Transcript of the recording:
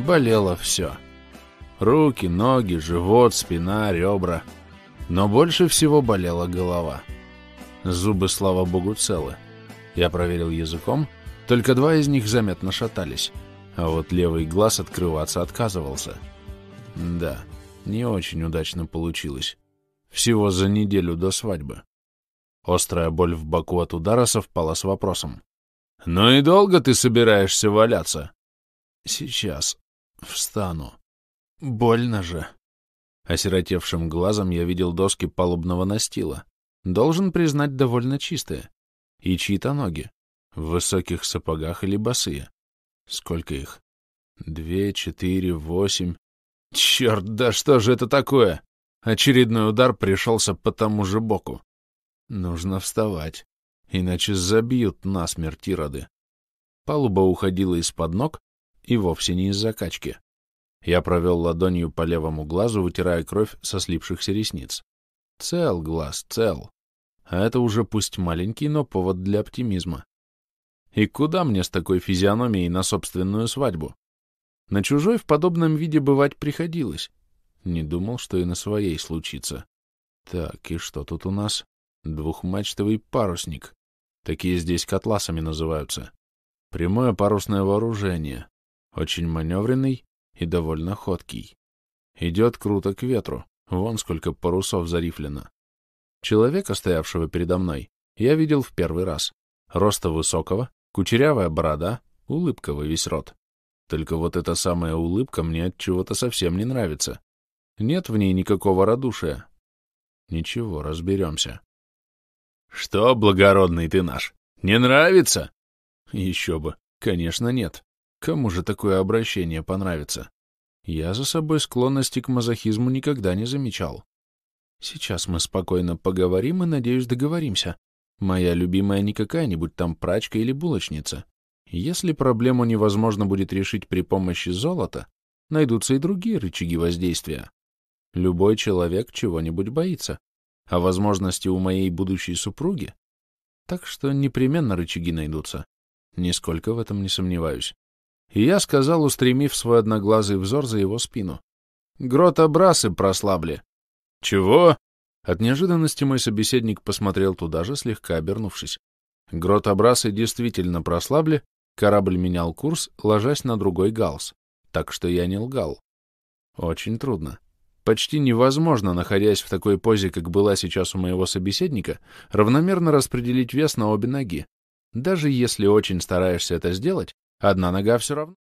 болело все. Руки, ноги, живот, спина, ребра. Но больше всего болела голова. Зубы, слава богу, целы. Я проверил языком, только два из них заметно шатались, а вот левый глаз открываться отказывался. Да, не очень удачно получилось. Всего за неделю до свадьбы. Острая боль в боку от удара совпала с вопросом. «Ну и долго ты собираешься валяться?» «Сейчас. Встану. Больно же. Осиротевшим глазом я видел доски палубного настила. Должен признать, довольно чистые. И чьи-то ноги. В высоких сапогах или босые. Сколько их? Две, четыре, восемь. Черт, да что же это такое? Очередной удар пришелся по тому же боку. Нужно вставать, иначе забьют насмерть ироды. Палуба уходила из-под ног, и вовсе не из закачки. Я провел ладонью по левому глазу, вытирая кровь со слипшихся ресниц. Цел глаз, цел. А это уже пусть маленький, но повод для оптимизма. И куда мне с такой физиономией на собственную свадьбу? На чужой в подобном виде бывать приходилось. Не думал, что и на своей случится. Так, и что тут у нас? Двухмачтовый парусник. Такие здесь котласами называются. Прямое парусное вооружение очень маневренный и довольно ходкий. Идет круто к ветру, вон сколько парусов зарифлено. Человека, стоявшего передо мной, я видел в первый раз. Роста высокого, кучерявая борода, улыбка во весь рот. Только вот эта самая улыбка мне от чего-то совсем не нравится. Нет в ней никакого радушия. Ничего, разберемся. — Что, благородный ты наш, не нравится? — Еще бы, конечно, нет. Кому же такое обращение понравится? Я за собой склонности к мазохизму никогда не замечал. Сейчас мы спокойно поговорим и, надеюсь, договоримся. Моя любимая не какая-нибудь там прачка или булочница. Если проблему невозможно будет решить при помощи золота, найдутся и другие рычаги воздействия. Любой человек чего-нибудь боится, а возможности у моей будущей супруги. Так что непременно рычаги найдутся. Нисколько в этом не сомневаюсь. И я сказал, устремив свой одноглазый взор за его спину. Грота брасы прослабли. Чего? От неожиданности мой собеседник посмотрел туда же, слегка обернувшись. Гротобрасы действительно прослабли, корабль менял курс, ложась на другой галс. Так что я не лгал. Очень трудно. Почти невозможно, находясь в такой позе, как была сейчас у моего собеседника, равномерно распределить вес на обе ноги. Даже если очень стараешься это сделать, Одна нога все равно.